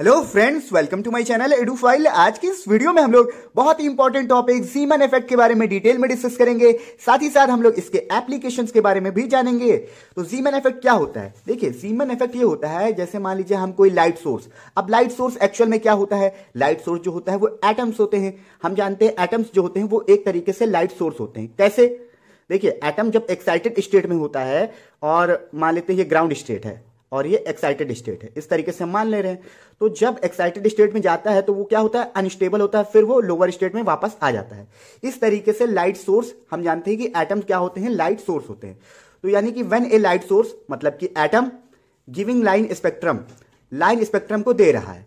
hello friends welcome to my channel Edu File आज की इस वीडियो में हम लोग बहुत ही इंपॉर्टेंट टॉपिक जीमन इफेक्ट के बारे में डिटेल में डिस्कस करेंगे साथ ही साथ हम लोग इसके एप्लीकेशन के बारे में भी जानेंगे तो जीमन इफेक्ट क्या होता है देखिए जीमन इफेक्ट ये होता है जैसे मान लीजिए हम कोई लाइट सोर्स अब लाइट सोर्स एक्चुअल में क्या होता है लाइट सोर्स जो होता है वो एटम्स होते हैं हम जानते हैं एटम्स जो होते हैं वो एक तरीके से लाइट सोर्स होते हैं कैसे देखिए एटम जब एक्साइटेड स्टेट में होता है और मान लेते हैं ये ग्राउंड स्टेट है और ये एक्साइटेड स्टेट है इस तरीके से हम मान ले रहे हैं तो जब एक्साइटेड स्टेट में जाता है तो वो क्या होता है अनस्टेबल होता है फिर वो लोअर स्टेट में वापस आ जाता है इस तरीके से लाइट सोर्स हम जानते हैं कि एटम क्या होते हैं लाइट सोर्स होते हैं तो यानी कि वेन ए लाइट सोर्स मतलब कि atom giving line spectrum line spectrum को दे रहा है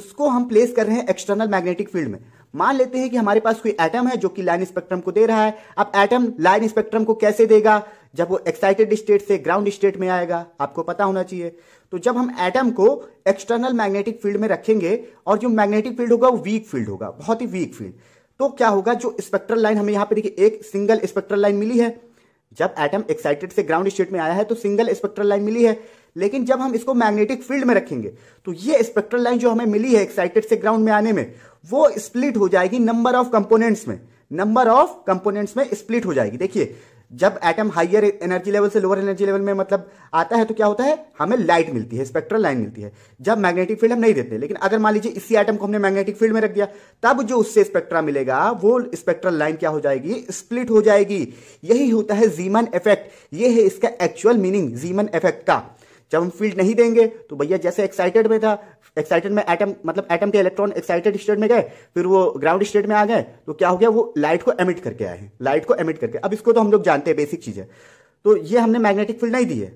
उसको हम प्लेस कर रहे हैं एक्सटर्नल मैग्नेटिक फील्ड में मान लेते हैं कि हमारे पास कोई एटम है जो कि लाइन स्पेक्ट्रम को दे रहा है अब एटम लाइन स्पेक्ट्रम को कैसे देगा जब वो एक्साइटेड स्टेट से ग्राउंड स्टेट में आएगा आपको पता होना चाहिए तो जब हम एटम को एक्सटर्नल मैग्नेटिक फील्ड में रखेंगे और जो मैग्नेटिक फील्ड होगा वो वीक फील्ड होगा बहुत ही वीक फील्ड तो क्या होगा जो स्पेक्ट्रल लाइन हमें यहाँ पे देखिए एक सिंगल स्पेक्ट्रल लाइन मिली है जब एटम एक्साइटेड से ग्राउंड स्टेट में आया है तो सिंगल स्पेक्ट्रल लाइन मिली है लेकिन जब हम इसको मैग्नेटिक फील्ड में रखेंगे तो ये स्पेक्ट्रल लाइन जो हमें मिली है एक्साइटेड से ग्राउंड में आने में वो स्प्लिट हो जाएगी नंबर ऑफ कंपोनेंट्स में नंबर ऑफ कंपोनेंट्स में स्प्लिट हो जाएगी देखिए जब एटम हाइयर एनर्जी लेवल से लोअर एनर्जी लेवल में मतलब आता है तो क्या होता है हमें लाइट मिलती है स्पेक्ट्रल लाइन मिलती है जब मैग्नेटिक फील्ड हम नहीं देते लेकिन अगर मान लीजिए इसी एटम को हमने मैग्नेटिक फील्ड में रख दिया तब जो उससे स्पेक्ट्रा मिलेगा वो स्पेक्ट्रल लाइन क्या हो जाएगी स्प्लिट हो जाएगी यही होता है जीमन इफेक्ट ये है इसका एक्चुअल मीनिंग जीमन इफेक्ट का जब हम फील्ड नहीं देंगे तो भैया जैसे एक्साइटेड में था एक्साइटेड में एटम मतलब एटम के इलेक्ट्रॉन एक्साइटेड स्टेट में गए फिर वो ग्राउंड स्टेट में आ गए तो क्या हो गया वो लाइट को एमिट करके आए लाइट को एमिट करके अब इसको तो हम लोग जानते हैं बेसिक चीज़ है तो ये हमने मैग्नेटिक फील्ड नहीं दी है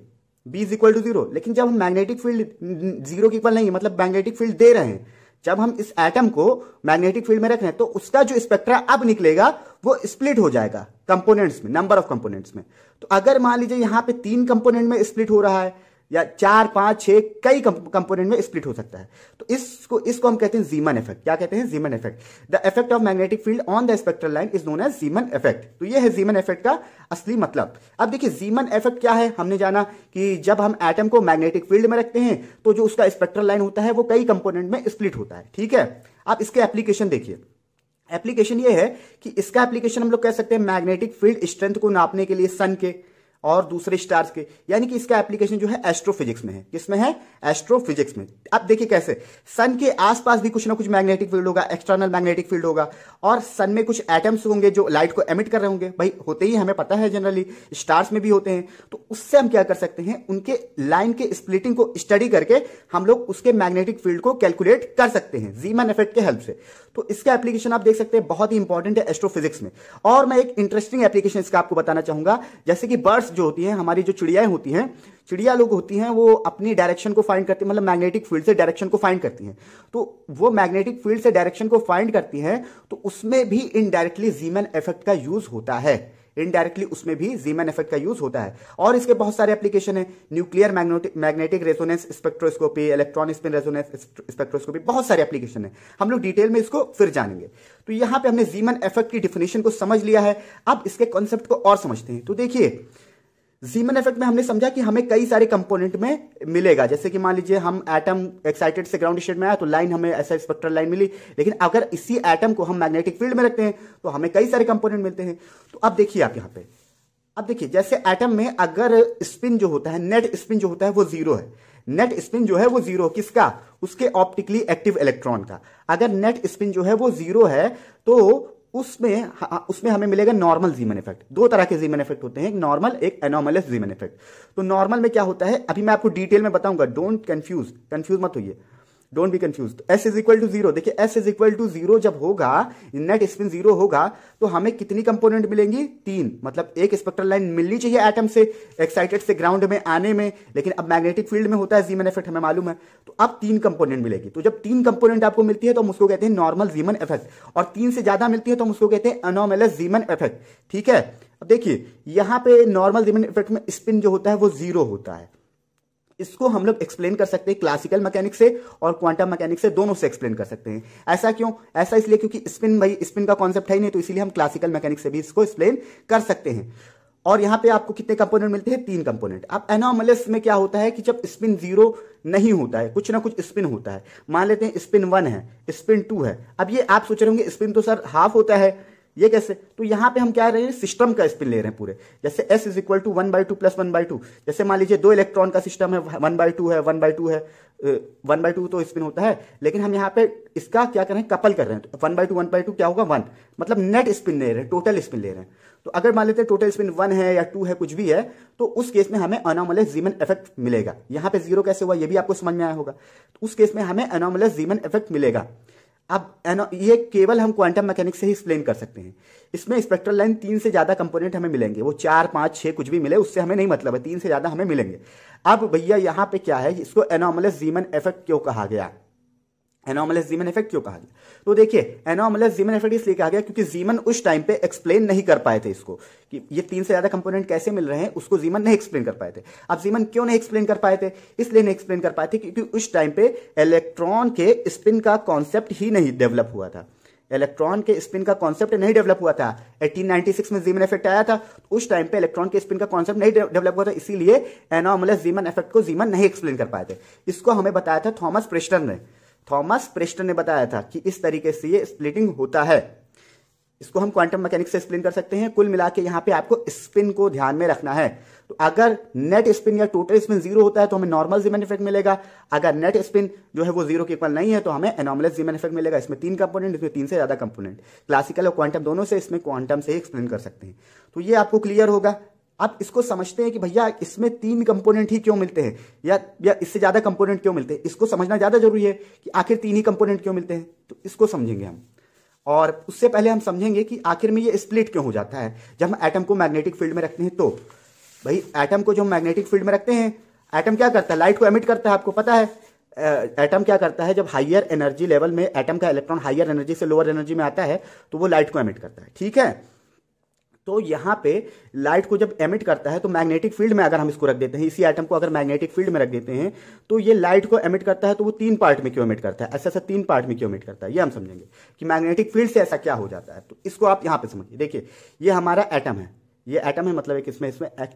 B is equal to zero लेकिन जब हम मैग्नेटिक फील्ड जीरो की इक्वल नहीं है मतलब मैग्नेटिक फील्ड दे रहे हैं जब हम इस एटम को मैग्नेटिक फील्ड में रख रहे हैं तो उसका जो स्पेक्ट्रा अब निकलेगा वो स्प्लिट हो जाएगा कंपोनेंट्स में नंबर ऑफ कंपोनेंट्स में तो अगर मान लीजिए यहां पे तीन कंपोनेंट में स्प्लिट हो रहा है या चार पांच छह कई कंपोनेंट में स्प्लिट हो सकता है तो इसको इसको हम कहते हैं जीमन इफेक्ट क्या कहते हैं Zeeman effect the effect of magnetic field on the spectral line is known as Zeeman effect तो ये है जीमन इफेक्ट का असली मतलब अब देखिए जीमन इफेक्ट क्या है हमने जाना कि जब हम एटम को मैग्नेटिक फील्ड में रखते हैं तो जो उसका स्पेक्ट्रल लाइन होता है वो कई कंपोनेंट में स्प्लिट होता है ठीक है आप इसके एप्लीकेशन देखिए एप्लीकेशन ये है कि इसका एप्लीकेशन हम लोग कह सकते हैं मैग्नेटिक फील्ड स्ट्रेंथ को नापने के लिए सन के और दूसरे स्टार्स के यानी कि इसका एप्लीकेशन जो है एस्ट्रोफिजिक्स में है किसमें है एस्ट्रोफिजिक्स में आप देखिए कैसे सन के आसपास भी कुछ ना कुछ मैग्नेटिक फील्ड होगा एक्सटर्नल मैग्नेटिक फील्ड होगा और सन में कुछ एटम्स होंगे जो लाइट को एमिट कर रहे होंगे भाई होते ही हमें पता है जनरली स्टार्स में भी होते हैं तो उससे हम क्या कर सकते हैं उनके लाइन के स्प्लिटिंग को स्टडी करके हम लोग उसके मैग्नेटिक फील्ड को कैलकुलेट कर सकते हैं जीमन इफेक्ट के हेल्प से तो इसका एप्लीकेशन आप देख सकते हैं बहुत ही इंपॉर्टेंट है एस्ट्रोफिजिक्स में और मैं एक इंटरेस्टिंग एप्लीकेशन इसका आपको बताना चाहूंगा जैसे कि बर्ड्स जो होती हैं हमारी जो चिड़ियाएं होती हैं चिड़िया लोग होती हैं वो अपनी डायरेक्शन को फाइंड करती है मतलब मैग्नेटिक फील्ड से डायरेक्शन को फाइंड करती हैं तो वो मैग्नेटिक फील्ड से डायरेक्शन को फाइंड करती हैं तो उसमें भी इनडायरेक्टली जीमेन इफेक्ट का यूज होता है इनडायरेक्टली उसमें भी जीमन इफेक्ट का यूज होता है और इसके बहुत सारे एप्लीकेशन है nuclear magnetic resonance spectroscopy electronic spin resonance spectroscopy बहुत सारे एप्लीकेशन है हम लोग डिटेल में इसको फिर जानेंगे तो यहां पे हमने जीमन इफेक्ट की डिफिनेशन को समझ लिया है अब इसके कॉन्सेप्ट को और समझते हैं तो देखिए जीमन इफेक्ट में हमने समझा कि हमें कई सारे कंपोनेंट में मिलेगा जैसे कि मान लीजिए हम एटम एक्साइटेड से ग्राउंड स्टेट में आया तो लाइन हमें ऐसा स्पेक्ट्रल लाइन मिली लेकिन अगर इसी एटम को हम मैग्नेटिक फील्ड में रखते हैं तो हमें कई सारे कंपोनेंट मिलते हैं तो अब देखिए आप यहां पर अब देखिए जैसे एटम में अगर स्पिन जो होता है नेट स्पिन जो होता है वो जीरो है नेट स्पिन जो है वो जीरो किसका उसके ऑप्टिकली एक्टिव इलेक्ट्रॉन का अगर नेट स्पिन जो है वो जीरो है तो उसमें हाँ, उसमें हमें मिलेगा नॉर्मल जीमन इफेक्ट दो तरह के जीमन इफेक्ट होते हैं एक नॉर्मल एक एनोमलस जीमन इफेक्ट तो नॉर्मल में क्या होता है अभी मैं आपको डिटेल में बताऊंगा डोंट कंफ्यूज कंफ्यूज मत होइए don't be confuse S is equal to zero देखिए S is equal to zero जब होगा नेट स्पिन जीरो होगा तो हमें कितनी कंपोनेंट मिलेंगी तीन मतलब एक स्पेक्ट्रल लाइन मिलनी चाहिए एटम से एक्साइटेड से ग्राउंड में आने में लेकिन अब मैग्नेटिक फील्ड में होता है जीमन इफेक्ट हमें मालूम है तो अब तीन कंपोनेंट मिलेगी तो जब तीन कंपोनेंट आपको मिलती है तो हम उसको कहते हैं नॉर्मल जीमन इफेक्ट और तीन से ज्यादा मिलती है तो हम उसको कहते हैं अनोमेलस जीमन इफेक्ट ठीक है अब देखिए यहां पे नॉर्मल जीमन इफेक्ट में स्पिन जो होता है वो जीरो होता है इसको हम लोग एक्सप्लेन कर सकते हैं क्लासिकल मैकेनिक से और क्वांटम मैकेनिक से दोनों से एक्सप्लेन कर सकते हैं ऐसा क्यों ऐसा इसलिए क्योंकि स्पिन भाई स्पिन का कॉन्सेप्ट है ही नहीं तो इसलिए हम क्लासिकल मैकेनिक से भी इसको एक्सप्लेन कर सकते हैं और यहां पे आपको कितने कंपोनेंट मिलते हैं तीन कंपोनेंट अब एनोमलस में क्या होता है कि जब स्पिन जीरो नहीं होता है कुछ ना कुछ स्पिन होता है मान लेते हैं स्पिन वन है स्पिन टू है अब ये आप सोच रहे होंगे स्पिन तो सर हाफ होता है ये कैसे तो यहाँ पे हम क्या रहे हैं सिस्टम का स्पिन ले रहे हैं पूरे जैसे s is equal to one by two plus one by two जैसे मान लीजिए दो इलेक्ट्रॉन का सिस्टम है वन बाई टू है वन बाई टू है वन बाई टू तो स्पिन होता है लेकिन हम यहाँ पे इसका क्या करें कपल कर रहे हैं one by two one by two क्या होगा वन मतलब नेट स्पिन ले रहे हैं टोटल स्पिन ले रहे हैं तो अगर मान लेते हैं टोटल स्पिन वन है या टू है कुछ भी है तो उस केस में हमें अनोमलस जीमन इफेक्ट मिलेगा यहाँ पे जीरो कैसे हुआ ये भी आपको समझ में आया होगा तो उस केस में हमें अनोमलस जीमन इफेक्ट मिलेगा अब ये केवल हम क्वांटम मैकेनिक्स से ही एक्सप्लेन कर सकते हैं इसमें स्पेक्ट्रल लाइन तीन से ज़्यादा कंपोनेंट हमें मिलेंगे वो चार पांच छह कुछ भी मिले उससे हमें नहीं मतलब है तीन से ज़्यादा हमें मिलेंगे अब भैया यहाँ पे क्या है इसको एनोमलस जीमन इफेक्ट क्यों कहा गया एनॉमलस जीमन इफेक्ट क्यों कहा गया तो देखिए एनॉमलस जीमन इफेक्ट इसलिए कहा गया क्योंकि जीमन उस टाइम पे एक्सप्लेन नहीं कर पाए थे इसको कि ये तीन से ज्यादा कंपोनेंट कैसे मिल रहे हैं उसको जीमन नहीं एक्सप्लेन कर पाए थे अब जीमन क्यों नहीं एक्सप्लेन कर पाए थे इसलिए नहीं एक्सप्लेन कर पाए थे क्योंकि उस टाइम पे इलेक्ट्रॉन के स्पिन का कॉन्सेप्ट ही नहीं डेवलप हुआ था इलेक्ट्रॉन के स्पिन का कॉन्सेप्ट नहीं डेवलप हुआ था 1896 में जीमन इफेक्ट आया था तो उस टाइम पे इलेक्ट्रॉन के स्पिन का कॉन्सेप्ट नहीं डेवलप हुआ था इसीलिए एनोमलस जीमन इफेक्ट को जीमन नहीं एक्सप्लेन कर पाए थे इसको हमें बताया था थॉमस प्रेस्टन ने थॉमस प्रेस्टन ने बताया था कि इस तरीके से ये स्प्लिटिंग होता है इसको हम क्वांटम मैकेनिक्स से एक्सप्लेन कर सकते हैं कुल मिला के यहाँ पे आपको स्पिन को ध्यान में रखना है तो अगर नेट स्पिन या टोटल स्पिन जीरो होता है तो हमें नॉर्मल जीमन इफेक्ट मिलेगा अगर नेट स्पिन जो है वो जीरो के इक्वल नहीं है तो हमें एनॉमलस जीमन इफेक्ट मिलेगा इसमें तीन कंपोनेंट इसमें तीन से ज्यादा कंपोनेंट क्लासिकल और क्वांटम दोनों से इसमें क्वांटम से ही एक्सप्लेन कर सकते हैं तो ये आपको क्लियर होगा आप इसको समझते हैं कि भैया इसमें तीन कंपोनेंट ही क्यों मिलते हैं या या इससे ज़्यादा कंपोनेंट क्यों मिलते हैं इसको समझना ज़्यादा जरूरी है कि आखिर तीन ही कंपोनेंट क्यों मिलते हैं तो इसको समझेंगे हम और उससे पहले हम समझेंगे कि आखिर में ये स्प्लिट क्यों हो जाता है जब हम एटम को मैग्नेटिक फील्ड में रखते हैं तो भाई एटम को जो हम मैग्नेटिक फील्ड में रखते हैं एटम क्या करता है लाइट को एमिट करता है आपको पता है एटम क्या करता है जब हाइयर एनर्जी लेवल में एटम का इलेक्ट्रॉन हाइयर एनर्जी से लोअर एनर्जी में आता है तो वो लाइट को एमिट करता है ठीक है तो यहाँ पे लाइट को जब एमिट करता है तो मैग्नेटिक फील्ड में अगर हम इसको रख देते हैं इसी आइटम को अगर मैग्नेटिक फील्ड में रख देते हैं तो ये लाइट को एमिट करता है तो वो तीन पार्ट में क्यों एमिट करता है ऐसा ऐसा तीन पार्ट में क्यों एमिट करता है ये हम समझेंगे कि मैग्नेटिक फील्ड से ऐसा क्या हो जाता है तो इसको आप यहाँ पर समझिए देखिए ये हमारा एटम है ये एटम है मतलब एक इसमें इसमें एक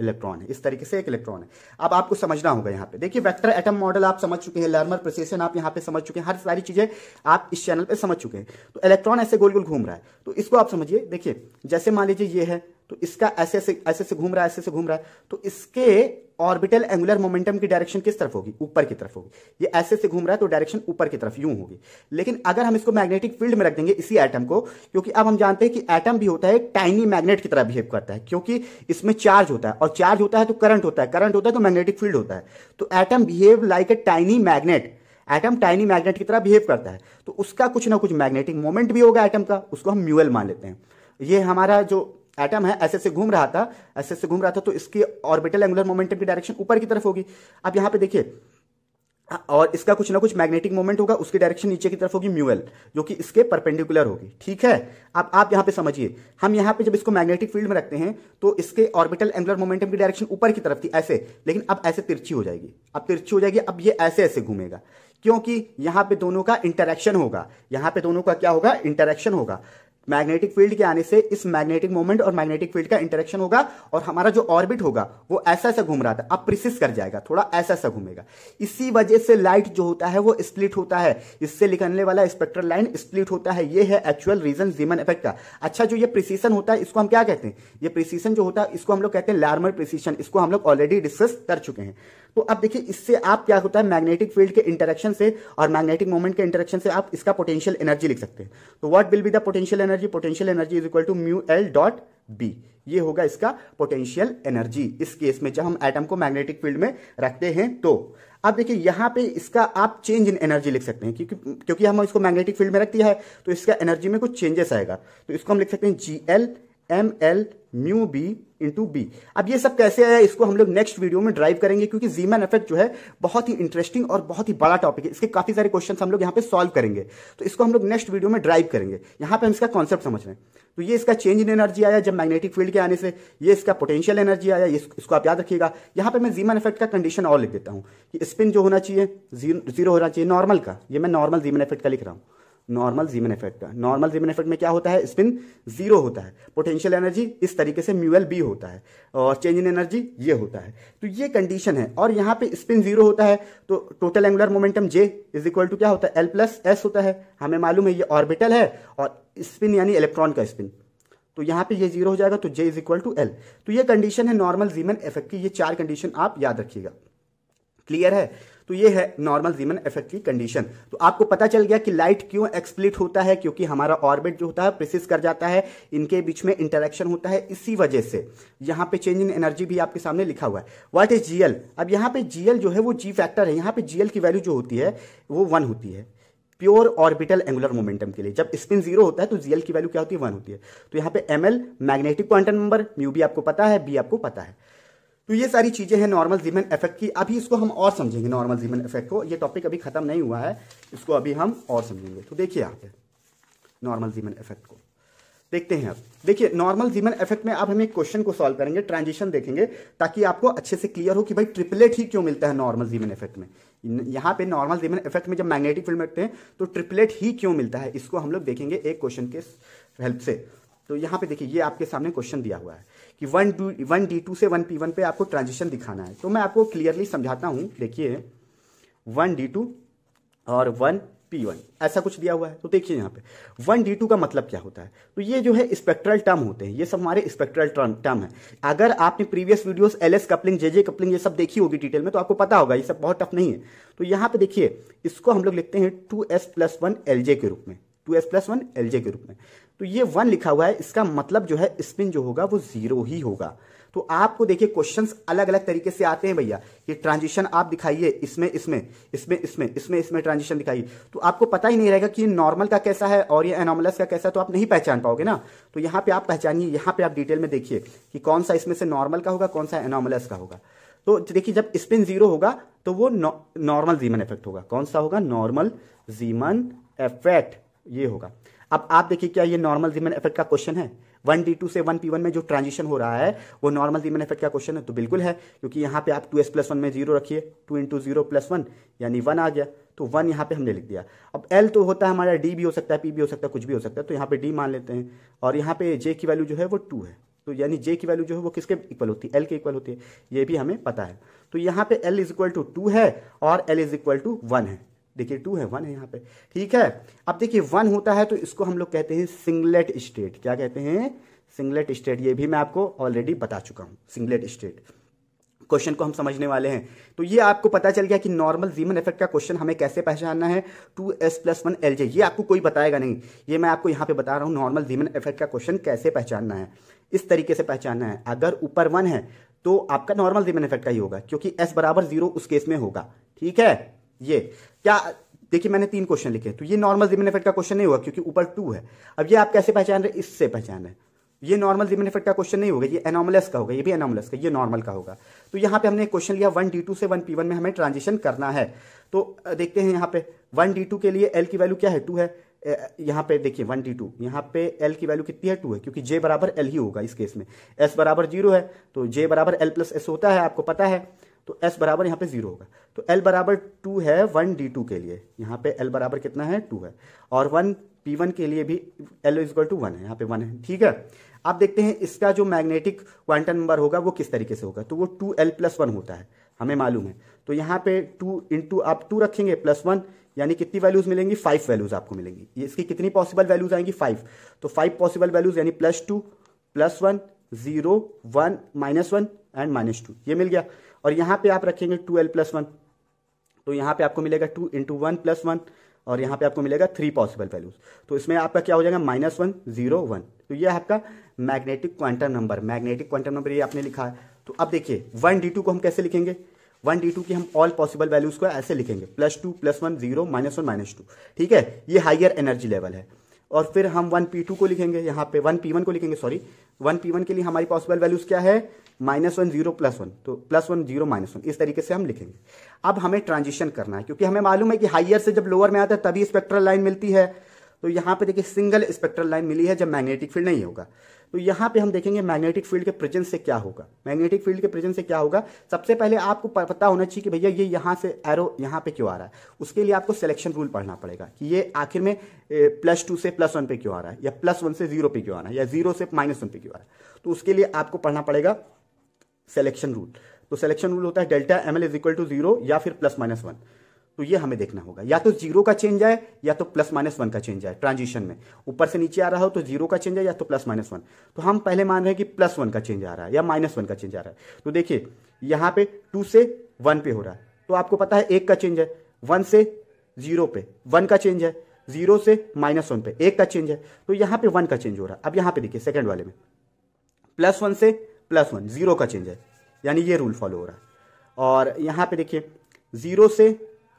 इलेक्ट्रॉन है इस तरीके से एक इलेक्ट्रॉन है अब आपको समझना होगा यहाँ पे देखिए वेक्टर एटम मॉडल आप समझ चुके हैं लर्मर प्रोसेसन आप यहाँ पे समझ चुके हैं हर सारी चीजें आप इस चैनल पे समझ चुके हैं तो इलेक्ट्रॉन ऐसे गोल गोल घूम रहा है तो इसको आप समझिए देखिए जैसे मान लीजिए ये है तो इसका ऐसे ऐसे ऐसे से घूम रहा है ऐसे से घूम रहा है तो इसके ऑर्बिटल एंगुलर मोमेंटम की डायरेक्शन किस तरफ होगी ऊपर की तरफ होगी ये ऐसे से घूम रहा है तो डायरेक्शन ऊपर की तरफ यूं होगी लेकिन अगर हम इसको मैग्नेटिक फील्ड में रख देंगे इसी एटम को क्योंकि अब हम जानते हैं कि एटम भी होता है टाइनी मैग्नेट की तरह बिहेव करता है क्योंकि इसमें चार्ज होता है और चार्ज होता है तो करंट होता है करंट होता है तो मैग्नेटिक फील्ड होता है तो atom behave like a tiny magnet atom tiny magnet की तरह बिहेव करता है तो उसका कुछ ना कुछ मैग्नेटिक मोमेंट भी होगा एटम का उसको हम म्यूएल मान लेते हैं ये हमारा जो एटम है ऐसे ऐसे घूम रहा था ऐसे ऐसे घूम रहा था तो इसकी ऑर्बिटल एंगुलर मोमेंटम की डायरेक्शन ऊपर की तरफ होगी अब यहां पे देखिए और इसका कुछ ना कुछ मैग्नेटिक मोमेंट होगा उसकी डायरेक्शन नीचे की तरफ होगी म्यूएल जो कि इसके परपेंडिकुलर होगी ठीक है अब आप यहाँ पे समझिए हम यहां पे जब इसको मैग्नेटिक फील्ड में रखते हैं तो इसके ऑर्बिटल एंगुलर मोमेंटम की डायरेक्शन ऊपर की तरफ थी ऐसे लेकिन अब ऐसे तिरछी हो जाएगी अब तिरछी हो जाएगी अब ये ऐसे ऐसे घूमेगा क्योंकि यहाँ पे दोनों का इंटरेक्शन होगा यहाँ पे दोनों का क्या होगा इंटरेक्शन होगा मैग्नेटिक फील्ड के आने से इस मैग्नेटिक मोमेंट और मैग्नेटिक फील्ड का इंटरेक्शन होगा और हमारा जो ऑर्बिट होगा वो ऐसा ऐसा घूम रहा था अब प्रिसिस कर जाएगा थोड़ा ऐसा ऐसा घूमेगा इसी वजह से लाइट जो होता है वो स्प्लिट होता है इससे निकलने वाला स्पेक्ट्रल लाइन स्प्लिट होता है ये है एक्चुअल रीजन जीमन इफेक्ट का अच्छा जो ये प्रिसीसन होता है इसको हम क्या कहते हैं ये प्रिसीसन जो होता है इसको हम लोग कहते हैं लार्मर प्रिसीशन इसको हम लोग ऑलरेडी डिस्कस कर चुके हैं तो अब देखिए इससे आप क्या होता है मैग्नेटिक फील्ड के इंटरेक्शन से और मैग्नेटिक मोमेंट के इंटरेक्शन से आप इसका पोटेंशियल एनर्जी लिख सकते हैं तो what will be the potential energy potential energy is equal to mu L dot B ये होगा इसका पोटेंशियल एनर्जी इस केस में जब हम एटम को मैग्नेटिक फील्ड में रखते हैं तो अब देखिए यहां पे इसका आप चेंज इन एनर्जी लिख सकते हैं क्योंकि क्योंकि हम इसको मैग्नेटिक फील्ड में रख दिया है तो इसका एनर्जी में कुछ चेंजेस आएगा तो इसको हम लिख सकते हैं g L M L mu B into B अब ये सब कैसे आया इसको हम लोग नेक्स्ट वीडियो में ड्राइव करेंगे क्योंकि जीमैन इफेक्ट जो है बहुत ही इंटरेस्टिंग और बहुत ही बड़ा टॉपिक है इसके काफी सारे क्वेश्चन हम लोग यहाँ पे सॉल्व करेंगे तो इसको हम लोग नेक्स्ट वीडियो में ड्राइव करेंगे यहाँ पे हम इसका कॉन्सेप्ट समझ रहे हैं तो ये इसका चेंज इन एनर्जी आया जब मैग्नेटिक फील्ड के आने से ये इसका पोटेंशियल एनर्जी आया इस, इसको आप याद रखिएगा यहाँ पे मैं जीमन इफेक्ट का कंडीशन और लिख देता हूँ कि स्पिन जो होना चाहिए जीरो होना चाहिए नॉर्मल का ये मैं नॉर्मल जीमन इफेक्ट का लिख रहा हूँ नॉर्मल जीमन इफेक्ट का नॉर्मल जीमन इफेक्ट में क्या होता है स्पिन जीरो होता है पोटेंशियल एनर्जी इस तरीके से म्यूएल बी होता है और चेंज इन एनर्जी ये होता है तो ये कंडीशन है और यहाँ पे स्पिन जीरो होता है तो total angular momentum J is equal to क्या होता है एल प्लस एस होता है हमें मालूम है ये ऑर्बिटल है और स्पिन यानी इलेक्ट्रॉन का स्पिन तो यहाँ पे ये जीरो हो जाएगा तो J is equal to L तो ये कंडीशन है नॉर्मल जीमन इफेक्ट की ये चार कंडीशन आप याद रखिएगा क्लियर है तो ये है नॉर्मल जीमन इफेक्ट की कंडीशन तो आपको पता चल गया कि लाइट क्यों एक्सप्लिट होता है क्योंकि हमारा ऑर्बिट जो होता है प्रेसिस कर जाता है इनके बीच में इंटरेक्शन होता है इसी वजह से यहाँ पे चेंज इन एनर्जी भी आपके सामने लिखा हुआ है व्हाट इज जीएल अब यहाँ पे जीएल जो है वो जी फैक्टर है यहाँ पे जीएल की वैल्यू जो होती है वो वन होती है प्योर ऑर्बिटल एंगुलर मोमेंटम के लिए जब स्पिन जीरो होता है तो जीएल की वैल्यू क्या होती है वन होती है तो यहां पे ML magnetic quantum number mu भी आपको पता है बी आपको पता है तो ये सारी चीज़ें हैं नॉर्मल जीमन इफेक्ट की अभी इसको हम और समझेंगे नॉर्मल जीमन इफेक्ट को ये टॉपिक अभी खत्म नहीं हुआ है इसको अभी हम और समझेंगे तो देखिए यहाँ पे नॉर्मल जीमन इफेक्ट को देखते हैं अब देखिए नॉर्मल जीमन इफेक्ट में आप हम एक क्वेश्चन को सॉल्व करेंगे ट्रांजिशन देखेंगे ताकि आपको अच्छे से क्लियर हो कि भाई ट्रिपलेट ही क्यों मिलता है नॉर्मल जीमन इफेक्ट में यहाँ पे नॉर्मल जीमन इफेक्ट में जब मैग्नेटिक फील्ड में हैं तो ट्रिपलेट ही क्यों मिलता है इसको हम लोग देखेंगे एक क्वेश्चन के हेल्प से तो यहाँ पे देखिए ये आपके सामने क्वेश्चन दिया हुआ है कि one two one D two से वन पी वन पे आपको ट्रांजिशन दिखाना है तो मैं आपको क्लियरली समझाता हूँ देखिए वन डी टू और वन पी वन ऐसा कुछ दिया हुआ है तो देखिए यहाँ पे वन डी टू का मतलब क्या होता है तो ये जो है स्पेक्ट्रल टर्म होते हैं ये सब हमारे स्पेक्ट्रल टर्म है अगर आपने previous video L S coupling J J coupling ये सब देखी होगी डिटेल में तो आपको पता होगा ये सब बहुत टफ नहीं है तो यहाँ पे देखिए इसको हम लोग लिखते हैं two S plus one L J के रूप में two S plus one L J के रूप में तो ये वन लिखा हुआ है इसका मतलब जो है स्पिन जो होगा वो जीरो ही होगा तो आपको देखिए क्वेश्चंस अलग अलग तरीके से आते हैं भैया ये ट्रांजिशन आप दिखाइए इसमें इसमें इसमें इसमें इसमें इसमें ट्रांजिशन दिखाइए तो आपको पता ही नहीं रहेगा कि ये नॉर्मल का कैसा है और ये एनॉमलस का कैसा है तो आप नहीं पहचान पाओगे ना तो यहाँ पे आप पहचानिए यहाँ पे आप डिटेल में देखिए कि कौन सा इसमें से नॉर्मल का होगा कौन सा एनॉमलस का होगा तो देखिए जब स्पिन जीरो होगा तो वो नॉर्मल जीमन इफेक्ट होगा कौन सा होगा नॉर्मल जीमन इफेक्ट ये होगा अब आप देखिए क्या ये नॉर्मल जीमन इफेक्ट का क्वेश्चन है वन डी टू से वन पी वन में जो ट्रांजिशन हो रहा है वो नॉर्मल जीमन इफेक्ट का क्वेश्चन है तो बिल्कुल है क्योंकि यहाँ पे आप टू एस प्लस वन में जीरो रखिए two into zero plus one यानी वन आ गया तो वन यहाँ पे हमने लिख दिया अब एल तो होता है हमारा डी भी हो सकता है पी भी हो सकता है कुछ भी हो सकता है तो यहाँ पर डी मान लेते हैं और यहाँ पे जे की वैल्यू जो है वो टू है तो यानी जे की वैल्यू जो है वो किसके इक्वल होती है एल के इक्वल होती है ये भी हमें पता है तो यहाँ पे L is equal to two है और L is equal to one है देखिए टू है वन है यहाँ पे ठीक है अब देखिए वन होता है तो इसको हम लोग कहते हैं सिंगलेट स्टेट क्या कहते हैं सिंगलेट स्टेट ये भी मैं आपको ऑलरेडी बता चुका हूँ सिंगलेट स्टेट क्वेश्चन को हम समझने वाले हैं तो ये आपको पता चल गया कि नॉर्मल जीमन इफेक्ट का क्वेश्चन हमें कैसे पहचानना है two S plus one L J ये आपको कोई बताएगा नहीं ये मैं आपको यहाँ पे बता रहा हूँ नॉर्मल जीमन इफेक्ट का क्वेश्चन कैसे पहचानना है इस तरीके से पहचानना है अगर ऊपर वन है तो आपका नॉर्मल जीमन इफेक्ट का ही होगा क्योंकि एस बराबर जीरो उस केस में होगा ठीक है ये क्या देखिए मैंने तीन क्वेश्चन लिखे तो ये नॉर्मल जिमिन इफेक्ट का क्वेश्चन नहीं होगा क्योंकि ऊपर टू है अब ये आप कैसे पहचान रहे इससे पहचान रहे ये नॉर्मल जिमिन इफेक्ट का क्वेश्चन नहीं होगा ये एनोमलस का होगा ये भी एनोमलस का ये नॉर्मल का होगा तो यहाँ पे हमने क्वेश्चन लिया वन से वन में हमें ट्रांजिशन करना है तो देखते हैं यहाँ पे वन के लिए एल की वैल्यू क्या है टू है यहाँ पे देखिए वन डी टू यहाँ पे एल की वैल्यू कितनी है टू है क्योंकि जे बराबर एल ही होगा इस केस में एस बराबर जीरो है तो जे बराबर एल प्लस एस होता है आपको पता है तो एस बराबर यहाँ पे जीरो होगा तो एल बराबर टू है वन डी टू के लिए यहाँ पे एल बराबर कितना है टू है और वन पी वन के लिए भी एल इज टू वन है यहाँ पे वन है ठीक है आप देखते हैं इसका जो मैग्नेटिक क्वांटम नंबर होगा वो किस तरीके से होगा तो वो टू एल प्लस वन होता है हमें मालूम है तो यहाँ पे टू इंटू आप टू रखेंगे प्लस वन यानी कितनी वैल्यूज मिलेंगी फाइव वैल्यूज आपको मिलेंगी इसकी कितनी पॉसिबल वैल्यूज आएंगी फाइव तो फाइव पॉसिबल वैल्यूज यानी plus two plus one zero one minus one and minus two ये मिल गया और यहाँ पे आप रखेंगे टू एल प्लस वन तो यहाँ पे आपको मिलेगा two into one plus one और यहाँ पे आपको मिलेगा थ्री पॉसिबल वैल्यूज तो इसमें आपका क्या हो जाएगा माइनस वन जीरो वन तो ये आपका magnetic quantum number magnetic quantum number ये आपने लिखा है तो अब देखिए वन डी टू को हम कैसे लिखेंगे वन डी टू की हम ऑल पॉसिबल वैल्यूज को ऐसे लिखेंगे plus two plus one zero minus one minus two ठीक है ये हाइयर एनर्जी लेवल है और फिर हम वन पी टू को लिखेंगे यहाँ पे वन पी वन को लिखेंगे सॉरी वन पी वन के लिए हमारी पॉसिबल वैल्यूज क्या है minus one zero plus one तो plus one zero minus one इस तरीके से हम लिखेंगे अब हमें ट्रांजिशन करना है क्योंकि हमें मालूम है कि हाइयर से जब लोअर में आता है तभी स्पेक्ट्रल लाइन मिलती है तो यहां पे देखिए सिंगल स्पेक्ट्रल लाइन मिली है जब मैग्नेटिक फील्ड नहीं होगा तो यहां पे हम देखेंगे मैग्नेटिक फील्ड के प्रेजेंस से क्या होगा मैग्नेटिक फील्ड के प्रेजेंस से क्या होगा सबसे पहले आपको पता होना चाहिए कि भैया ये यहां से एरो यहां पे क्यों आ रहा है उसके लिए आपको सिलेक्शन रूल पढ़ना पड़ेगा कि ये आखिर में प्लस टू से प्लस वन पे क्यों आ रहा है या प्लस वन से जीरो पे क्यों आ रहा है या जीरो से माइनस वन पे क्यों आ रहा है तो उसके लिए आपको पढ़ना पड़ेगा सिलेक्शन रूल तो सिलेक्शन रूल होता है delta M L is equal to zero या फिर प्लस माइनस वन तो ये हमें देखना होगा या तो जीरो का चेंज आए या तो प्लस माइनस वन का चेंज आए ट्रांजिशन में ऊपर से नीचे आ रहा हो तो जीरो का चेंज आए या तो प्लस माइनस वन तो हम पहले मान रहे हैं कि प्लस वन का चेंज आ रहा है या माइनस वन का चेंज आ रहा है तो देखिए यहां पे टू से वन पे हो रहा है तो आपको पता है एक का चेंज है वन से जीरो पे वन का चेंज है जीरो से माइनस पे एक का चेंज है तो यहां पर वन का चेंज हो रहा है अब यहां पर देखिए सेकेंड वाले में प्लस से प्लस वन का चेंज है यानी ये रूल फॉलो हो रहा है और यहां पर देखिए जीरो से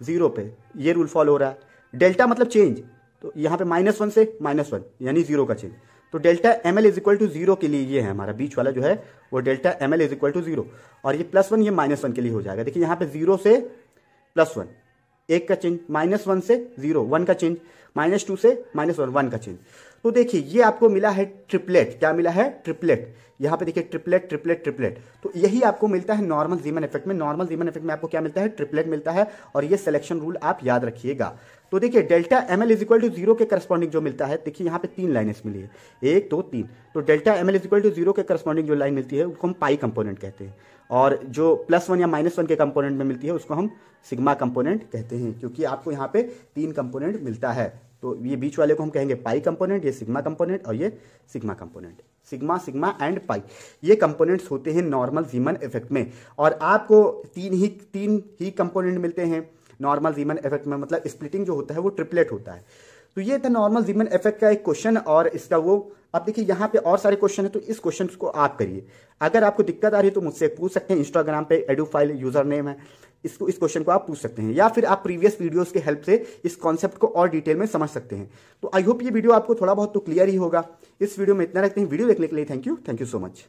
जीरो पे ये रूल फॉलो हो रहा है डेल्टा मतलब चेंज तो यहाँ पे माइनस वन से माइनस वन यानी जीरो का चेंज तो delta M L is equal to zero के लिए ये है हमारा बीच वाला जो है वो delta M L is equal to zero और ये प्लस वन ये माइनस वन के लिए हो जाएगा देखिए यहाँ पे जीरो से प्लस वन एक का चेंज माइनस वन से जीरो वन का चेंज माइनस टू से माइनस वन वन का चेंज तो देखिए ये आपको मिला है ट्रिपलेट क्या मिला है ट्रिपलेट यहाँ पे देखिए ट्रिपलेट ट्रिपलेट ट्रिपलेट तो यही आपको मिलता है नॉर्मल जीमन इफेक्ट में नॉर्मल जीमन इफेक्ट में आपको क्या मिलता है ट्रिपलेट मिलता है और ये सिलेक्शन रूल आप याद रखिएगा तो देखिए delta M L is equal to zero के करस्पॉन्डिंग जो मिलता है देखिए यहाँ पे तीन लाइनें मिली है एक दो तो, तीन तो delta M L equal to zero के करस्पॉन्डिंग जो लाइन मिलती है उसको हम पाई कंपोनेंट कहते हैं और जो प्लस वन या माइनस वन के कंपोनेंट में मिलती है उसको हम सिग्मा कंपोनेंट कहते हैं क्योंकि आपको यहाँ पे तीन कंपोनेंट मिलता है तो ये बीच वाले को हम कहेंगे पाई कंपोनेंट ये सिग्मा कंपोनेंट और ये sigma component sigma sigma and pi ये कंपोनेंट्स होते हैं नॉर्मल जीमन इफेक्ट में और आपको तीन ही तीन ही कंपोनेंट मिलते हैं नॉर्मल जीमन इफेक्ट में मतलब स्प्लिटिंग जो होता है वो ट्रिपलेट होता है तो ये था नॉर्मल जीमन इफेक्ट का एक क्वेश्चन और इसका वो अब देखिए यहाँ पे और सारे क्वेश्चन है तो इस क्वेश्चन को आप करिए अगर आपको दिक्कत आ रही है तो मुझसे पूछ सकते हैं इंस्टाग्राम पे एडू फाइल यूजर नेम है इसको इस क्वेश्चन को आप पूछ सकते हैं या फिर आप प्रीवियस वीडियोस के हेल्प से इस कॉन्सेप्ट को और डिटेल में समझ सकते हैं तो आई होप ये वीडियो आपको थोड़ा बहुत तो क्लियर ही होगा इस वीडियो में इतना रखते हैं वीडियो देखने के लिए thank you thank you so much